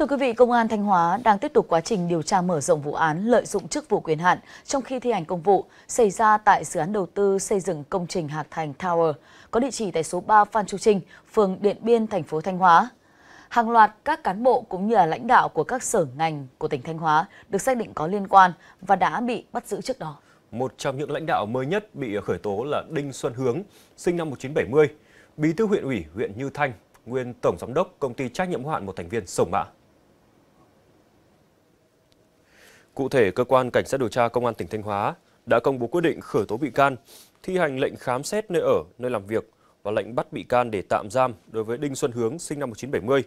Thưa quý vị, Công an Thanh Hóa đang tiếp tục quá trình điều tra mở rộng vụ án lợi dụng chức vụ quyền hạn trong khi thi hành công vụ xảy ra tại dự án đầu tư xây dựng công trình Hạc Thành Tower có địa chỉ tại số 3 Phan Chu Trinh, phường Điện Biên, thành phố Thanh Hóa. Hàng loạt các cán bộ cũng như là lãnh đạo của các sở ngành của tỉnh Thanh Hóa được xác định có liên quan và đã bị bắt giữ trước đó. Một trong những lãnh đạo mới nhất bị khởi tố là Đinh Xuân Hướng, sinh năm 1970, bí thư huyện ủy huyện Như Thanh, nguyên tổng giám đốc công ty trách nhiệm hoạn một thành viên Sổng Mã. Cụ thể, cơ quan cảnh sát điều tra công an tỉnh Thanh Hóa đã công bố quyết định khởi tố bị can, thi hành lệnh khám xét nơi ở, nơi làm việc và lệnh bắt bị can để tạm giam đối với Đinh Xuân Hướng sinh năm 1970,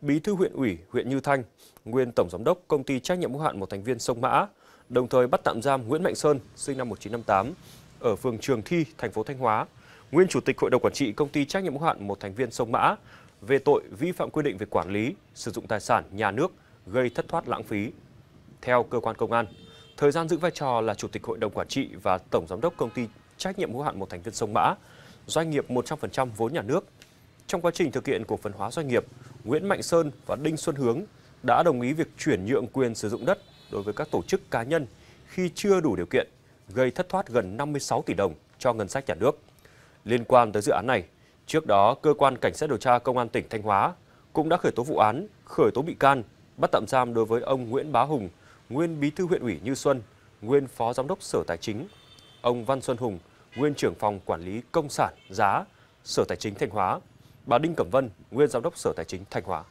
Bí thư huyện ủy huyện Như Thanh, nguyên tổng giám đốc công ty trách nhiệm hữu hạn một thành viên Sông Mã, đồng thời bắt tạm giam Nguyễn Mạnh Sơn sinh năm 1958 ở phường Trường Thi, thành phố Thanh Hóa, nguyên chủ tịch hội đồng quản trị công ty trách nhiệm hữu hạn một thành viên Sông Mã về tội vi phạm quy định về quản lý, sử dụng tài sản nhà nước gây thất thoát lãng phí. Theo cơ quan công an, thời gian giữ vai trò là Chủ tịch Hội đồng Quản trị và Tổng Giám đốc Công ty Trách nhiệm hữu hạn một thành viên Sông Mã, doanh nghiệp 100% vốn nhà nước. Trong quá trình thực hiện cổ phần hóa doanh nghiệp, Nguyễn Mạnh Sơn và Đinh Xuân Hướng đã đồng ý việc chuyển nhượng quyền sử dụng đất đối với các tổ chức cá nhân khi chưa đủ điều kiện, gây thất thoát gần 56 tỷ đồng cho ngân sách nhà nước. Liên quan tới dự án này, trước đó cơ quan cảnh sát điều tra công an tỉnh Thanh Hóa cũng đã khởi tố vụ án, khởi tố bị can, bắt tạm giam đối với ông Nguyễn Bá Hùng, nguyên bí thư huyện ủy Như Xuân, nguyên phó giám đốc Sở Tài chính, ông Văn Xuân Hùng, nguyên trưởng phòng quản lý công sản giá Sở Tài chính Thanh Hóa, bà Đinh Cẩm Vân, nguyên giám đốc Sở Tài chính Thanh Hóa.